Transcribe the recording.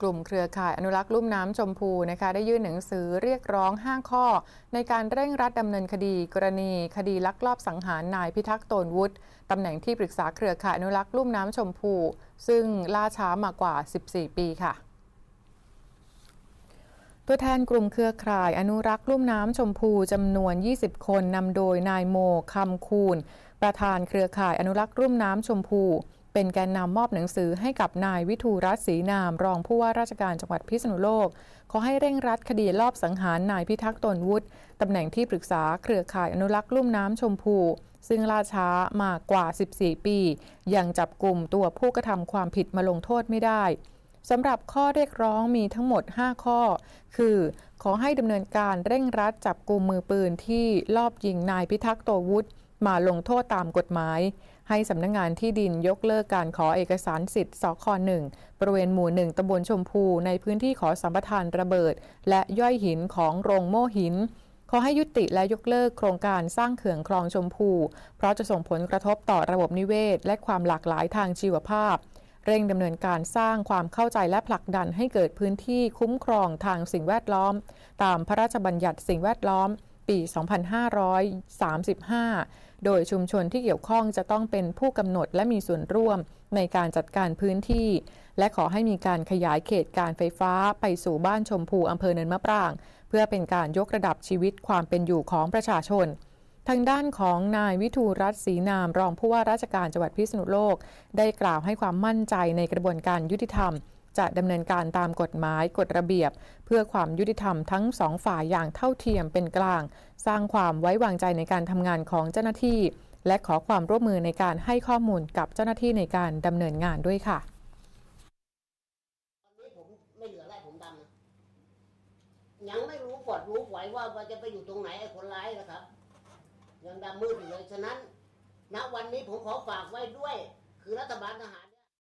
กลุ่มเครือข่ายอนุรักษ์ลุ่มน้ำชมพูนะคะได้ยื่นหนังสือเรียกร้อง 5 ข้อ ในการเร่งรัดดำเนินคดีกรณีคดีลักลอบสังหารนายพิทักษ์โตนวุฒิตำแหน่งที่ปรึกษาเครือข่ายอนุรักษ์ลุ่มน้ำชมพู ซึ่งล่าช้ามากว่า 14 ปีค่ะ ตัวแทนกลุ่มเครือข่ายอนุรักษ์ลุ่มน้ำชมพูจำนวน 20 คนนำโดยนายโมคำคูณประธานเครือข่ายอนุรักษ์ลุ่มน้ำชมพูเป็นแกนนำมอบหนังสือให้กับนายวิทูรัตศรีนามรองผู้ว่าราชการจังหวัดพิษณุโลก ขอให้เร่งรัดคดีลอบสังหารนายพิทักษ์ตนวุฒิตำแหน่งที่ปรึกษาเครือข่ายอนุรักษ์ลุ่มน้ำชมพูซึ่งล่าช้ามากกว่า 14 ปี ยังจับกลุ่มตัวผู้กระทำความผิดมาลงโทษไม่ได้ สำหรับข้อเรียกร้องมีทั้งหมด 5 ข้อ คือ ขอให้ดำเนินการเร่งรัดจับกลุ่มมือปืนที่ลอบยิงนายพิทักษ์โตวุฒิมาลงโทษตามกฎหมาย ให้สำนักงงานที่ดินยกเลิกการขอเอกสารสิทธิ์สคหนึ่งบริเวณหมู่หนึ่งตำบลชมพู ในพื้นที่ขอสัมปทานระเบิด และย่อยหินของ โรงโม่หิน ขอให้ยุติและยกเลิกโครงการสร้างเขื่อนคลองชมพู เพราะจะส่งผลกระทบต่อระบบนิเวศและความหลากหลายทางชีวภาพ เร่งดำเนินการสร้างความเข้าใจและผลักดันให้เกิดพื้นที่คุ้มครองทางสิ่งแวดล้อม ตามพระราชบัญญัติสิ่งแวดล้อมปี 2535 โดยชุมชนที่เกี่ยวข้องจะต้องเป็นผู้กำหนดและมีส่วนร่วมในการจัดการพื้นที่ และขอให้มีการขยายเขตการไฟฟ้าไปสู่บ้านชมพูอำเภอเนินมะปราง เพื่อเป็นการยกระดับชีวิตความเป็นอยู่ของประชาชน ทางด้านของนายวิทูรัตน์ศรีนามรองผู้ว่าราชการจังหวัดพิษณุโลกได้กล่าวให้ความมั่นใจในกระบวนการยุติธรรมจะดำเนินการตามกฎหมายกฎระเบียบ เพื่อความยุติธรรมทั้งสองฝ่ายอย่างเท่าเทียมเป็นกลาง สร้างความไว้วางใจในการทำงานของเจ้าหน้าที่ และขอความร่วมมือในการให้ข้อมูลกับเจ้าหน้าที่ในการดำเนินงานด้วยค่ะยังไม่รู้กอดรู้ไหวว่าจะไปอยู่ตรงไหนไอ้คนร้ายนะครับยังดำมืดอยู่เลยฉะนั้นณวันนี้ผมขอฝากไว้ด้วย คือรัฐบาลทหาร